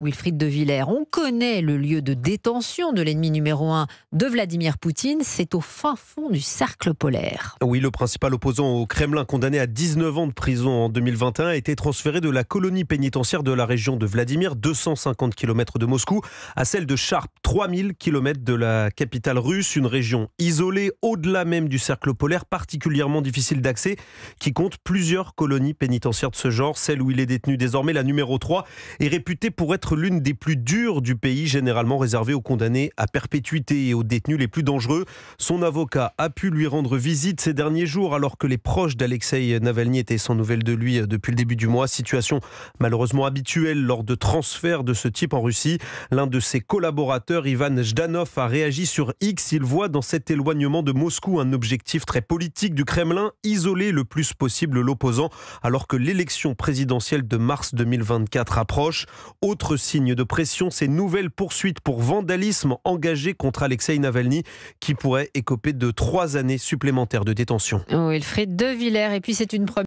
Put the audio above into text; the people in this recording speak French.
Wilfried de Villers. On connaît le lieu de détention de l'ennemi numéro un de Vladimir Poutine, c'est au fin fond du cercle polaire. Oui, le principal opposant au Kremlin, condamné à 19 ans de prison en 2021, a été transféré de la colonie pénitentiaire de la région de Vladimir, 250 km de Moscou, à celle de Sharp, 3000 km de la capitale russe, une région isolée au-delà même du cercle polaire, particulièrement difficile d'accès, qui compte plusieurs colonies pénitentiaires de ce genre. Celle où il est détenu désormais, la numéro 3, est réputée pour être l'une des plus dures du pays, généralement réservée aux condamnés à perpétuité et aux détenus les plus dangereux. Son avocat a pu lui rendre visite ces derniers jours alors que les proches d'Alexei Navalny étaient sans nouvelles de lui depuis le début du mois. Situation malheureusement habituelle lors de transferts de ce type en Russie. L'un de ses collaborateurs, Ivan Zhdanov, a réagi sur X. Il voit dans cet éloignement de Moscou un objectif très politique du Kremlin, isoler le plus possible l'opposant alors que l'élection présidentielle de mars 2024 approche. Autre signe de pression ces nouvelles poursuites pour vandalisme engagées contre Alexei Navalny, qui pourrait écoper de trois années supplémentaires de détention. Oh, De et puis c'est une première.